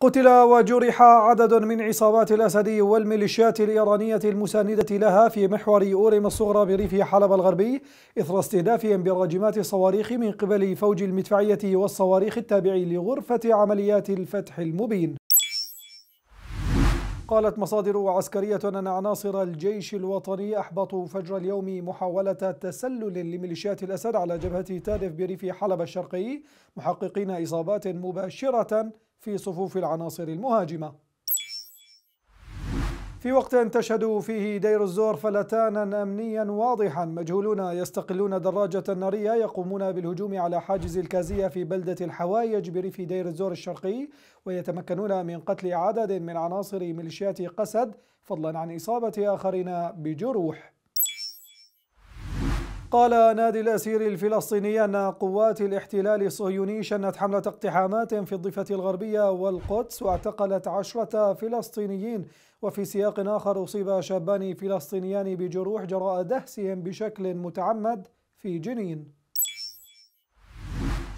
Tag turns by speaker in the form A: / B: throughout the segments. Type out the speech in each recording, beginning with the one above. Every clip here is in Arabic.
A: قتل وجرح عدد من عصابات الأسد والميليشيات الإيرانية المساندة لها في محور أورم الصغرى بريف حلب الغربي إثر استهدافهم براجمات الصواريخ من قبل فوج المدفعية والصواريخ التابع لغرفة عمليات الفتح المبين قالت مصادر عسكرية أن عناصر الجيش الوطني أحبطوا فجر اليوم محاولة تسلل لميليشيات الأسد على جبهة تادف بريف حلب الشرقي محققين إصابات مباشرة في صفوف العناصر المهاجمة في وقت تشهد فيه دير الزور فلتانا أمنيا واضحا مجهولون يستقلون دراجة نارية يقومون بالهجوم على حاجز الكازية في بلدة الحوايج بريف دير الزور الشرقي ويتمكنون من قتل عدد من عناصر ميليشيات قسد فضلا عن إصابة آخرين بجروح قال نادي الأسير الفلسطيني أن قوات الاحتلال الصهيوني شنت حملة اقتحامات في الضفة الغربية والقدس واعتقلت عشرة فلسطينيين وفي سياق آخر أصيب شابان فلسطينيان بجروح جراء دهسهم بشكل متعمد في جنين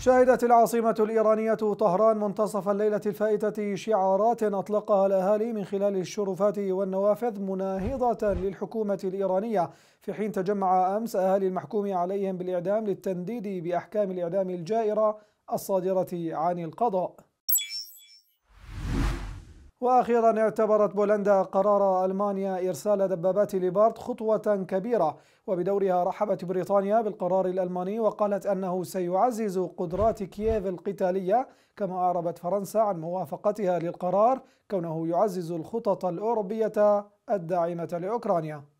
A: شهدت العاصمة الإيرانية طهران منتصف الليلة الفائتة شعارات أطلقها الأهالي من خلال الشرفات والنوافذ مناهضة للحكومة الإيرانية في حين تجمع أمس أهالي المحكوم عليهم بالإعدام للتنديد بأحكام الإعدام الجائرة الصادرة عن القضاء وأخيرا اعتبرت بولندا قرار ألمانيا إرسال دبابات ليبارد خطوة كبيرة وبدورها رحبت بريطانيا بالقرار الألماني وقالت أنه سيعزز قدرات كييف القتالية كما أعربت فرنسا عن موافقتها للقرار كونه يعزز الخطط الأوروبية الداعمة لأوكرانيا